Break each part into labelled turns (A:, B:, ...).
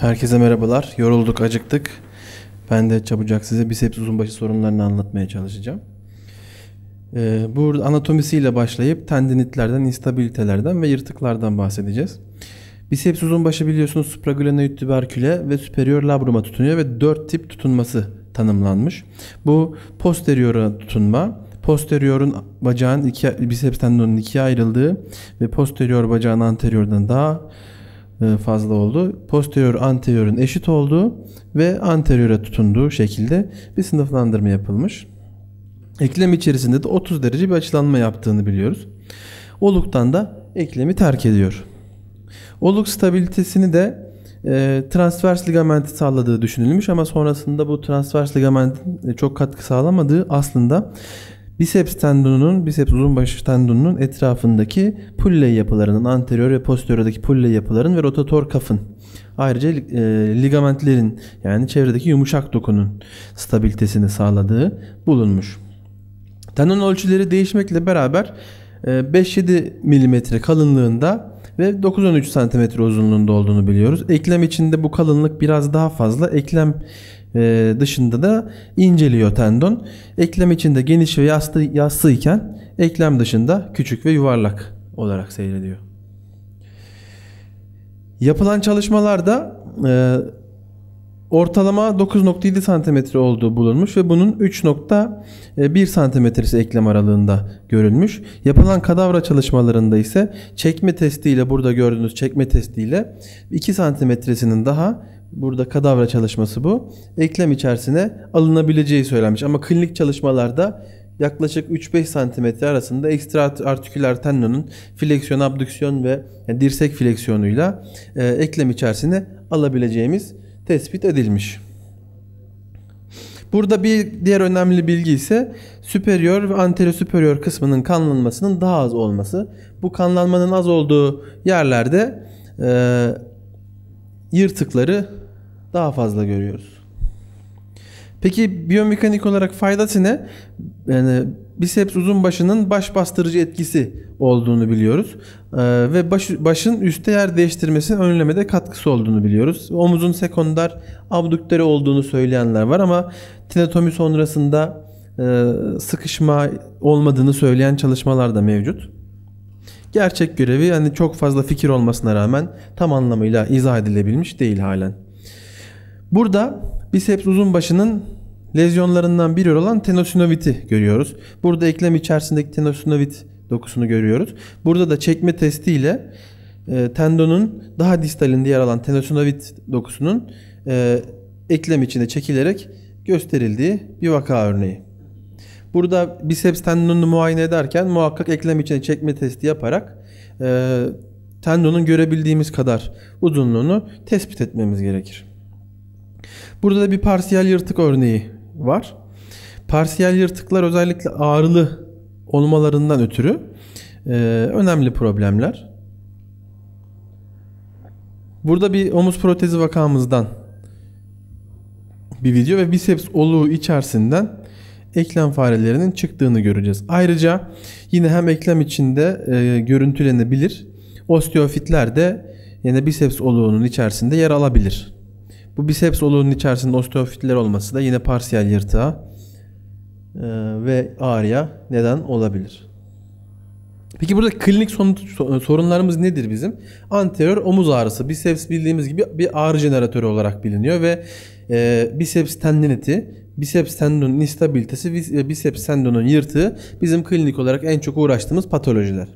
A: Herkese merhabalar. Yorulduk, acıktık. Ben de çabucak size biceps uzun başı sorunlarını anlatmaya çalışacağım. Ee, burada anatomisiyle başlayıp tendinitlerden, instabilitelerden ve yırtıklardan bahsedeceğiz. Biceps uzun başı biliyorsunuz supraglenoid tüberküle ve superior labruma tutunuyor ve 4 tip tutunması tanımlanmış. Bu posteriora tutunma, posteriorun bacağın iki, biceps tendonunun ikiye ayrıldığı ve posterior bacağın anteriordan daha e, fazla oldu. Posterior anteriorun eşit olduğu ve anteriora tutunduğu şekilde bir sınıflandırma yapılmış. Eklem içerisinde de 30 derece bir açılanma yaptığını biliyoruz. Oluktan da eklemi terk ediyor. Oluk stabilitesini de e, transvers ligamenti sağladığı düşünülmüş ama sonrasında bu transvers ligamentin e, çok katkı sağlamadığı aslında Biceps tendonunun, biceps uzun baş tendonunun etrafındaki pulle yapılarının, anterior ve posteriordaki pulle yapıların ve rotator kafın ayrıca e, ligamentlerin yani çevredeki yumuşak dokunun stabilitesini sağladığı bulunmuş. Tendon ölçüleri değişmekle beraber 5-7 e, mm kalınlığında ve 9-13 cm uzunluğunda olduğunu biliyoruz. Eklem içinde bu kalınlık biraz daha fazla. Eklem ee, dışında da inceliyor tendon. Eklem içinde geniş ve yassı, yassı eklem dışında küçük ve yuvarlak olarak seyrediyor. Yapılan çalışmalarda e, ortalama 9.7 cm olduğu bulunmuş ve bunun 3.1 santimetresi eklem aralığında görülmüş. Yapılan kadavra çalışmalarında ise çekme testiyle burada gördüğünüz çekme testiyle 2 santimetresinin daha Burada kadavra çalışması bu. Eklem içerisine alınabileceği söylenmiş. Ama klinik çalışmalarda yaklaşık 3-5 santimetre arasında ekstra artiküler tendonun fleksiyon, abdüksiyon ve yani dirsek fleksiyonuyla e, eklem içerisine alabileceğimiz tespit edilmiş. Burada bir diğer önemli bilgi ise süperior ve anterior süperior kısmının kanlanmasının daha az olması. Bu kanlanmanın az olduğu yerlerde e, yırtıkları daha fazla görüyoruz. Peki biyomekanik olarak faydası ne? Yani biceps uzun başının baş bastırıcı etkisi olduğunu biliyoruz. Ee, ve baş, başın üstte yer değiştirmesini önlemede katkısı olduğunu biliyoruz. Omuzun sekonder abduktörü olduğunu söyleyenler var ama tinetomi sonrasında e, sıkışma olmadığını söyleyen çalışmalar da mevcut. Gerçek görevi yani çok fazla fikir olmasına rağmen tam anlamıyla izah edilebilmiş değil halen. Burada biceps uzun başının lezyonlarından biri olan tenosinoviti görüyoruz. Burada eklem içerisindeki tenosinovit dokusunu görüyoruz. Burada da çekme testiyle e, tendonun daha distalinde yer alan tenosinovit dokusunun e, eklem içine çekilerek gösterildiği bir vaka örneği. Burada biceps tendonunu muayene ederken muhakkak eklem içine çekme testi yaparak e, tendonun görebildiğimiz kadar uzunluğunu tespit etmemiz gerekir. Burada da bir parsiyel yırtık örneği var. Parsiyel yırtıklar özellikle ağrılı olmalarından ötürü e, önemli problemler. Burada bir omuz protezi vakamızdan bir video ve biceps oluğu içerisinden eklem farelerinin çıktığını göreceğiz. Ayrıca yine hem eklem içinde e, görüntülenebilir. Osteofitler de yine biceps oluğunun içerisinde yer alabilir. Bu biceps oluğunun içerisinde osteofitler olması da yine parsiyel yırtığa e, ve ağrıya neden olabilir. Peki burada klinik sorunlarımız nedir bizim? Anterior omuz ağrısı. Biceps bildiğimiz gibi bir ağrı jeneratörü olarak biliniyor ve e, biceps tendiniti biceps tendonun instabilitesi ve biceps tendonun yırtığı bizim klinik olarak en çok uğraştığımız patolojiler.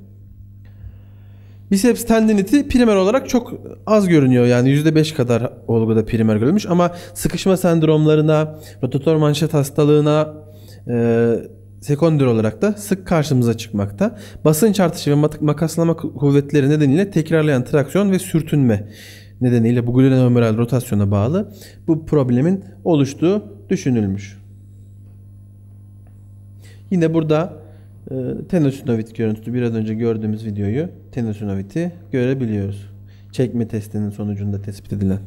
A: Biceps tendiniti primer olarak çok az görünüyor. Yani %5 kadar olguda primer görülmüş ama sıkışma sendromlarına, rotator manşet hastalığına, e, sekonder olarak da sık karşımıza çıkmakta. Basınç artışı ve makaslama kuvvetleri nedeniyle tekrarlayan traksiyon ve sürtünme nedeniyle bu glenomeral rotasyona bağlı bu problemin oluştuğu düşünülmüş. Yine burada e, tenosynovit görüntüsü biraz önce gördüğümüz videoyu tenosynoviti görebiliyoruz. Çekme testinin sonucunda tespit edilen.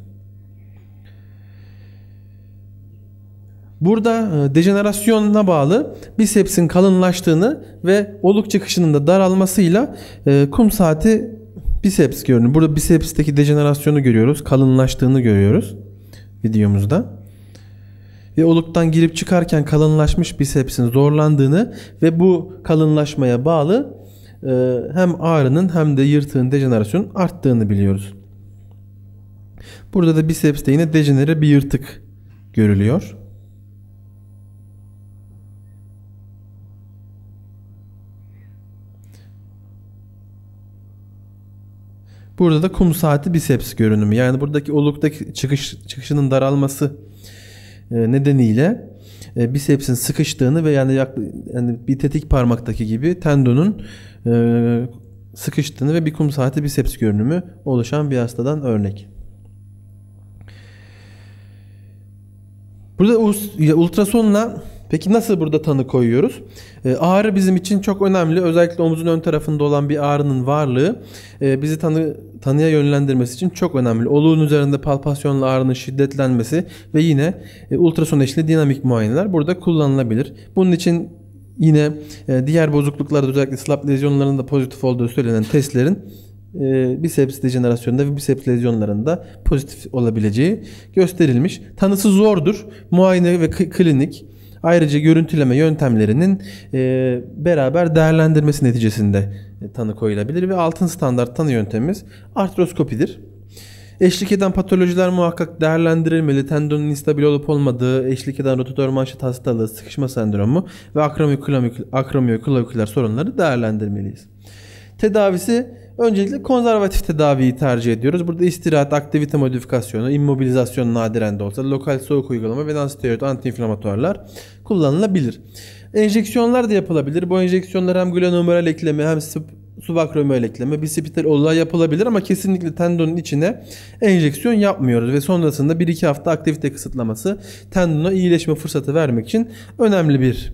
A: Burada e, dejenerasyona bağlı bisepsin kalınlaştığını ve oluk çıkışının da daralmasıyla e, kum saati biceps görünüyor. Burada bisepsteki dejenerasyonu görüyoruz. Kalınlaştığını görüyoruz videomuzda ve oluktan girip çıkarken kalınlaşmış bisepsin zorlandığını ve bu kalınlaşmaya bağlı e, hem ağrının hem de yırtığın dejenerasyonun arttığını biliyoruz. Burada da bisepste yine dejenere bir yırtık görülüyor. Burada da kum saati biceps görünümü. Yani buradaki oluktaki çıkış çıkışının daralması e, nedeniyle e, bisepsin sıkıştığını ve yani, yakla, yani bir tetik parmaktaki gibi tendonun e, sıkıştığını ve bir kum saati biceps görünümü oluşan bir hastadan örnek. Burada ultrasonla Peki nasıl burada tanı koyuyoruz? E, ağrı bizim için çok önemli. Özellikle omuzun ön tarafında olan bir ağrının varlığı e, bizi tanı tanıya yönlendirmesi için çok önemli. Oluğun üzerinde palpasyonla ağrının şiddetlenmesi ve yine e, ultrason eşli dinamik muayeneler burada kullanılabilir. Bunun için yine e, diğer bozukluklarda özellikle slap lezyonlarında pozitif olduğu söylenen testlerin e, biceps dejenerasyonunda ve biceps lezyonlarında pozitif olabileceği gösterilmiş. Tanısı zordur. Muayene ve klinik Ayrıca görüntüleme yöntemlerinin e, beraber değerlendirmesi neticesinde tanı koyulabilir ve altın standart tanı yöntemimiz artroskopidir. Eşlik eden patolojiler muhakkak değerlendirilmeli. Tendonun instabil olup olmadığı, eşlik eden rotator manşet hastalığı, sıkışma sendromu ve akromiyoklavikuler sorunları değerlendirmeliyiz. Tedavisi Öncelikle konservatif tedaviyi tercih ediyoruz. Burada istirahat, aktivite modifikasyonu, immobilizasyon nadiren de olsa, lokal soğuk uygulama ve nonsteroid antiinflamatuarlar kullanılabilir. Enjeksiyonlar da yapılabilir. Bu enjeksiyonlar hem glenomeral ekleme hem subakromeral ekleme, bisipital olay yapılabilir ama kesinlikle tendonun içine enjeksiyon yapmıyoruz ve sonrasında 1-2 hafta aktivite kısıtlaması tendona iyileşme fırsatı vermek için önemli bir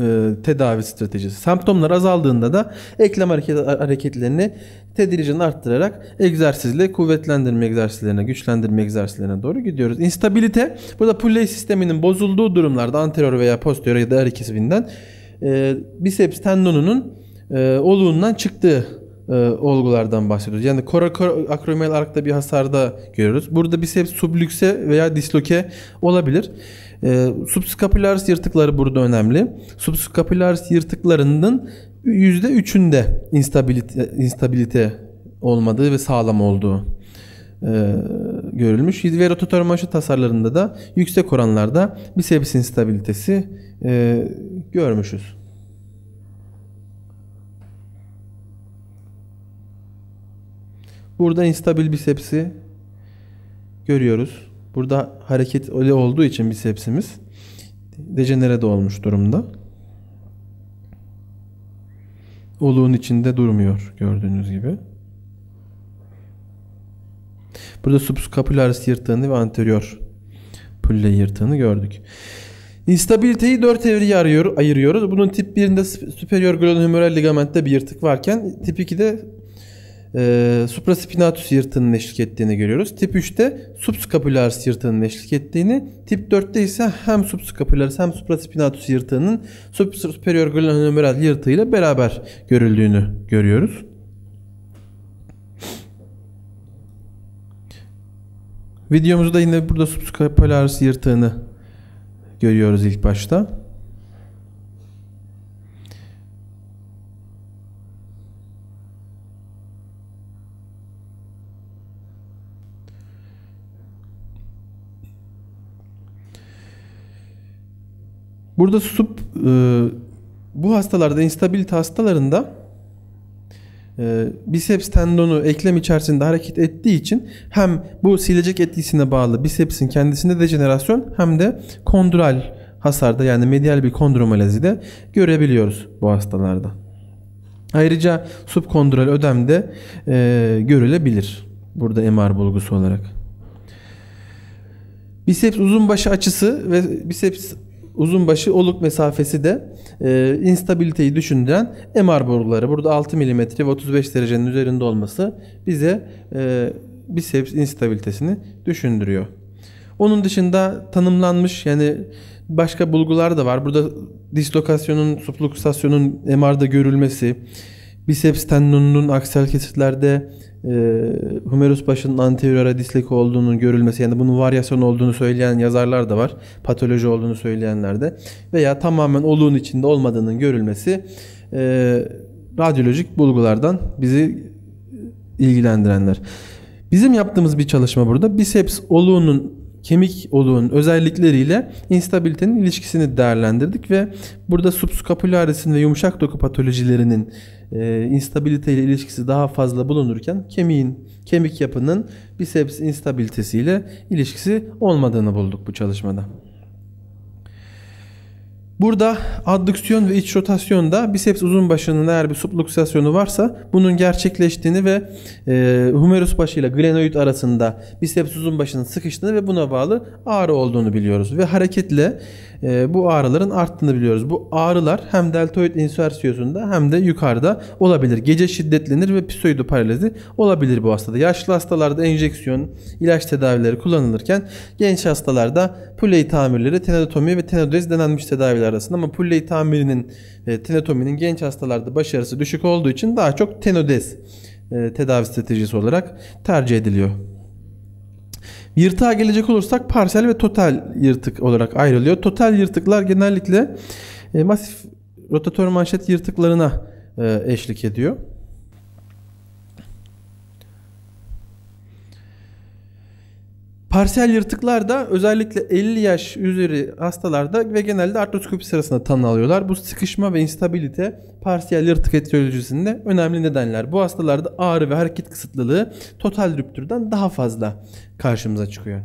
A: e, tedavi stratejisi. Semptomlar azaldığında da eklem hareket, hareketlerini tedirgin arttırarak egzersizle kuvvetlendirme egzersizlerine, güçlendirme egzersizlerine doğru gidiyoruz. İnstabilite burada pulley sisteminin bozulduğu durumlarda anterior veya posterior ya da her ikisinden e, biceps tendonunun e, oluğundan çıktığı e, olgulardan bahsediyoruz. Yani akromial arkta bir hasarda görüyoruz. Burada biceps sublükse veya disloke olabilir. E, subscapularis yırtıkları burada önemli. Subscapularis yırtıklarının %3'ünde instabilite, instabilite olmadığı ve sağlam olduğu e, görülmüş. Ve rotator maşı tasarlarında da yüksek oranlarda biceps instabilitesi e, görmüşüz. Burada instabil bisepsi görüyoruz. Burada hareket öyle olduğu için bisepsimiz dejenere de olmuş durumda. Oluğun içinde durmuyor gördüğünüz gibi. Burada subscapularis yırtığını ve anterior pülle yırtığını gördük. Instabiliteyi 4 evreye ayırıyoruz. Bunun tip 1'inde superior glenohumeral ligamentte bir yırtık varken tip 2'de e, supraspinatus yırtığının eşlik ettiğini görüyoruz. Tip 3'te subscapularis yırtığının eşlik ettiğini, tip 4'te ise hem subscapularis hem supraspinatus yırtığının superior glenohumeral yırtığıyla beraber görüldüğünü görüyoruz. Videomuzda yine burada subscapularis yırtığını görüyoruz ilk başta. Burada susup e, bu hastalarda instabilite hastalarında e, biceps tendonu eklem içerisinde hareket ettiği için hem bu silecek etkisine bağlı bicepsin kendisinde dejenerasyon hem de kondural hasarda yani medial bir kondromalazi de görebiliyoruz bu hastalarda. Ayrıca subkondural ödem de e, görülebilir burada MR bulgusu olarak. Biceps uzun başı açısı ve biceps Uzunbaşı oluk mesafesi de e, instabiliteyi düşündüren MR boruları. Burada 6 mm ve 35 derecenin üzerinde olması bize e, biceps instabilitesini düşündürüyor. Onun dışında tanımlanmış yani başka bulgular da var. Burada dislokasyonun, subluxasyonun MR'da görülmesi, biceps tendonunun aksel kesitlerde e, humerus başının anteriora dislik olduğunu görülmesi yani bunun varyasyon olduğunu söyleyen yazarlar da var. Patoloji olduğunu söyleyenler de veya tamamen oluğun içinde olmadığının görülmesi e, radyolojik bulgulardan bizi e, ilgilendirenler. Bizim yaptığımız bir çalışma burada biceps oluğunun kemik oluğun özellikleriyle instabilitenin ilişkisini değerlendirdik ve burada subscapularisin ve yumuşak doku patolojilerinin e, instabilite ile ilişkisi daha fazla bulunurken kemiğin kemik yapının biceps instabilitesi ile ilişkisi olmadığını bulduk bu çalışmada. Burada addüksiyon ve iç rotasyonda biceps uzun başının eğer bir subluksasyonu varsa bunun gerçekleştiğini ve e, humerus başı ile glenoid arasında biceps uzun başının sıkıştığını ve buna bağlı ağrı olduğunu biliyoruz. Ve hareketle e, bu ağrıların arttığını biliyoruz. Bu ağrılar hem deltoid insersiyosunda hem de yukarıda olabilir. Gece şiddetlenir ve pseudo paralizi olabilir bu hastada. Yaşlı hastalarda enjeksiyon, ilaç tedavileri kullanılırken genç hastalarda pulley tamirleri, tenotomi ve tenodrez denenmiş tedaviler tedavileri arasında ama pulle tamirinin e, tenotominin genç hastalarda başarısı düşük olduğu için daha çok tenodez e, tedavi stratejisi olarak tercih ediliyor. Yırtığa gelecek olursak parsel ve total yırtık olarak ayrılıyor. Total yırtıklar genellikle e, masif rotatör manşet yırtıklarına e, eşlik ediyor. Parsiyel yırtıklar da özellikle 50 yaş üzeri hastalarda ve genelde artroskopi sırasında tanı alıyorlar. Bu sıkışma ve instabilite parsiyel yırtık etiyolojisinde önemli nedenler. Bu hastalarda ağrı ve hareket kısıtlılığı total rüptürden daha fazla karşımıza çıkıyor.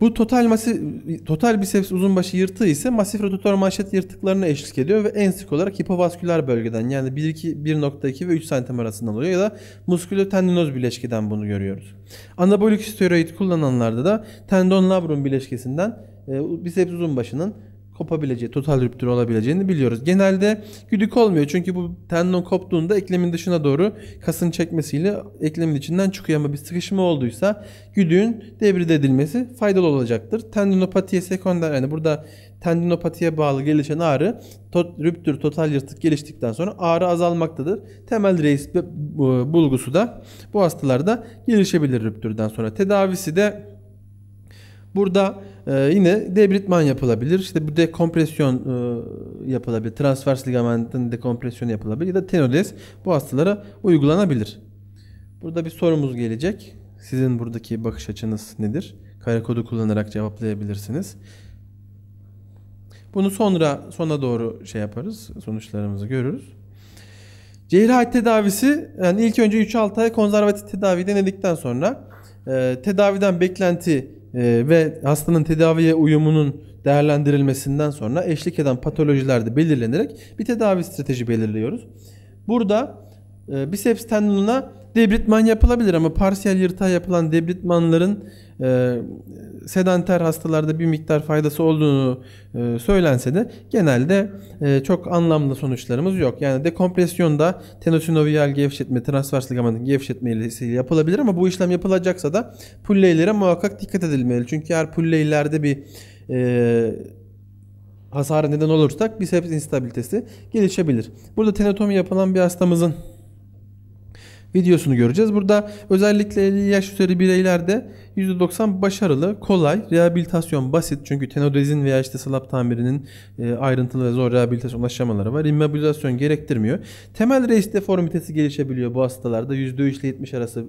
A: Bu total masif total biceps uzun başı yırtığı ise masif rotator manşet yırtıklarına eşlik ediyor ve en sık olarak hipovasküler bölgeden yani 1-2 1.2 ve 3 santim arasından oluyor ya da muskulotendinoz bileşkeden bunu görüyoruz. Anabolik steroid kullananlarda da tendon labrum bileşkesinden e, biceps uzun başının kopabileceği, total rüptür olabileceğini biliyoruz. Genelde güdük olmuyor çünkü bu tendon koptuğunda eklemin dışına doğru kasın çekmesiyle eklemin içinden çıkıyor ama bir sıkışma olduysa güdüğün debride edilmesi faydalı olacaktır. Tendinopatiye sekonder yani burada tendinopatiye bağlı gelişen ağrı tot, rüptür total yırtık geliştikten sonra ağrı azalmaktadır. Temel reis e, bulgusu da bu hastalarda gelişebilir rüptürden sonra. Tedavisi de Burada e, yine debritman yapılabilir. İşte bu dekompresyon e, yapılabilir. Transvers ligamentin dekompresyonu yapılabilir. Ya da tenodes bu hastalara uygulanabilir. Burada bir sorumuz gelecek. Sizin buradaki bakış açınız nedir? Kare kodu kullanarak cevaplayabilirsiniz. Bunu sonra sona doğru şey yaparız. Sonuçlarımızı görürüz. Cerrahi tedavisi yani ilk önce 3-6 ay konservatif tedavi denedikten sonra e, tedaviden beklenti ee, ve hastanın tedaviye uyumunun değerlendirilmesinden sonra eşlik eden patolojiler de belirlenerek bir tedavi strateji belirliyoruz. Burada e, biceps tendonuna Debritman yapılabilir ama parsiyel yırtığa yapılan debritmanların e, sedanter hastalarda bir miktar faydası olduğunu e, söylense de genelde e, çok anlamlı sonuçlarımız yok. Yani dekompresyonda tenosinovial gevşetme, transvers ligamentin gevşetmeyle yapılabilir ama bu işlem yapılacaksa da pulleylere muhakkak dikkat edilmeli. Çünkü eğer pulleylerde bir e, hasara neden olursak biceps instabilitesi gelişebilir. Burada tenotomi yapılan bir hastamızın videosunu göreceğiz. Burada özellikle 50 yaş üzeri bireylerde %90 başarılı, kolay, rehabilitasyon basit çünkü tenodezin veya işte salap tamirinin e, ayrıntılı ve zor rehabilitasyon aşamaları var. İmmobilizasyon gerektirmiyor. Temel reis deformitesi gelişebiliyor bu hastalarda %3 ile 70 arası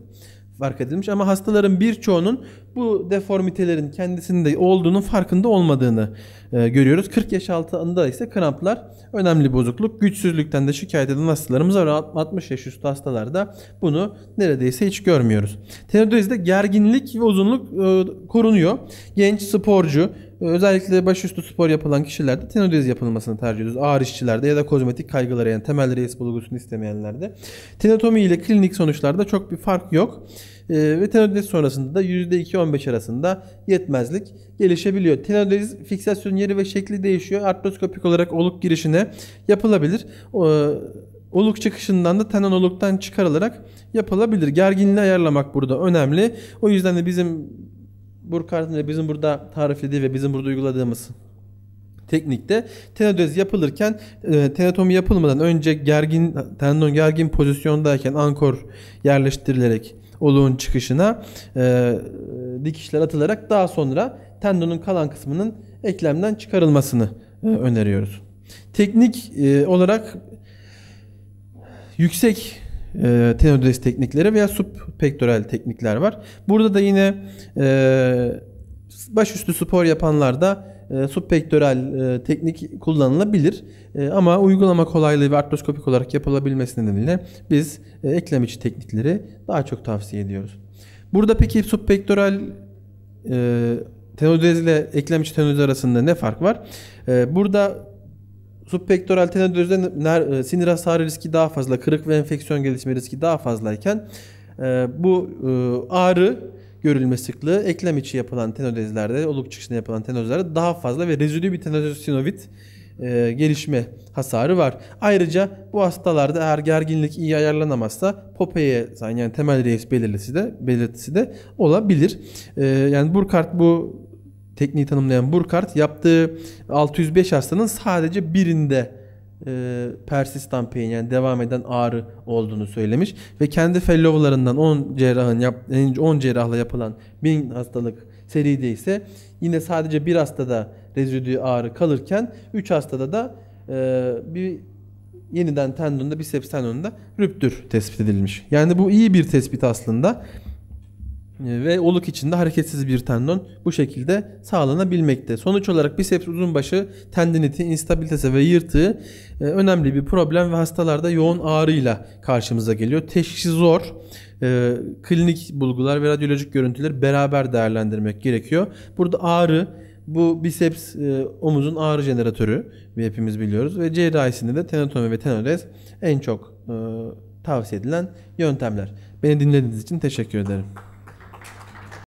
A: fark edilmiş ama hastaların birçoğunun bu deformitelerin kendisinde olduğunun farkında olmadığını e, görüyoruz. 40 yaş altında ise kramplar önemli bozukluk. Güçsüzlükten de şikayet eden hastalarımız var. 60 yaş üstü hastalarda bunu neredeyse hiç görmüyoruz. Tenodizde gerginlik ve uzunluk e, korunuyor. Genç sporcu ee, özellikle başüstü spor yapılan kişilerde tenodiz yapılmasını tercih ediyoruz. Ağır işçilerde ya da kozmetik kaygıları yani temel reis bulgusunu istemeyenlerde. Tenotomi ile klinik sonuçlarda çok bir fark yok. E, ve tenodiz sonrasında da %2-15 arasında yetmezlik gelişebiliyor. tenodiz fiksasyon yeri ve şekli değişiyor. Artroskopik olarak oluk girişine yapılabilir. E, oluk çıkışından da tenon oluktan çıkarılarak yapılabilir. Gerginliği ayarlamak burada önemli. O yüzden de bizim Burkhart'ın da bizim burada tariflediği ve bizim burada uyguladığımız teknikte tenodez yapılırken e, yapılmadan önce gergin tendon gergin pozisyondayken ankor yerleştirilerek oluğun çıkışına e, dikişler atılarak daha sonra tendonun kalan kısmının eklemden çıkarılmasını e, öneriyoruz. Teknik e, olarak yüksek e, tenodes teknikleri veya subpektoral teknikler var. Burada da yine e, başüstü spor yapanlarda e, subpektoral e, teknik kullanılabilir. E, ama uygulama kolaylığı ve artroskopik olarak yapılabilmesi nedeniyle biz e, eklem içi teknikleri daha çok tavsiye ediyoruz. Burada peki subpektoral e, tenodes ile eklem içi tenodes arasında ne fark var? E, burada Subpektoral tenodörde e, sinir hasarı riski daha fazla, kırık ve enfeksiyon gelişme riski daha fazlayken e, bu e, ağrı görülme sıklığı eklem içi yapılan tenodezlerde, olup çıkışında yapılan tenodezlerde daha fazla ve rezidü bir tenodez sinovit e, gelişme hasarı var. Ayrıca bu hastalarda eğer gerginlik iyi ayarlanamazsa Popeye yani temel reis belirtisi de belirtisi de olabilir. E, yani Burkart bu tekniği tanımlayan Burkart yaptığı 605 hastanın sadece birinde e, persistan pain yani devam eden ağrı olduğunu söylemiş ve kendi fellowlarından 10 cerrahın yap, 10 cerrahla yapılan 1000 hastalık seride ise yine sadece bir hastada rezidü ağrı kalırken 3 hastada da e, bir yeniden tendonda biceps tendonunda rüptür tespit edilmiş. Yani bu iyi bir tespit aslında. E, ve oluk içinde hareketsiz bir tendon bu şekilde sağlanabilmekte. Sonuç olarak biceps uzun başı tendinitin instabilitesi ve yırtığı e, önemli bir problem ve hastalarda yoğun ağrıyla karşımıza geliyor. Teşhisi zor. E, klinik bulgular ve radyolojik görüntüler beraber değerlendirmek gerekiyor. Burada ağrı bu biceps omuzun ağrı jeneratörü hepimiz biliyoruz ve cerrahisinde de tenotomi ve tenores en çok tavsiye edilen yöntemler. Beni dinlediğiniz için teşekkür ederim.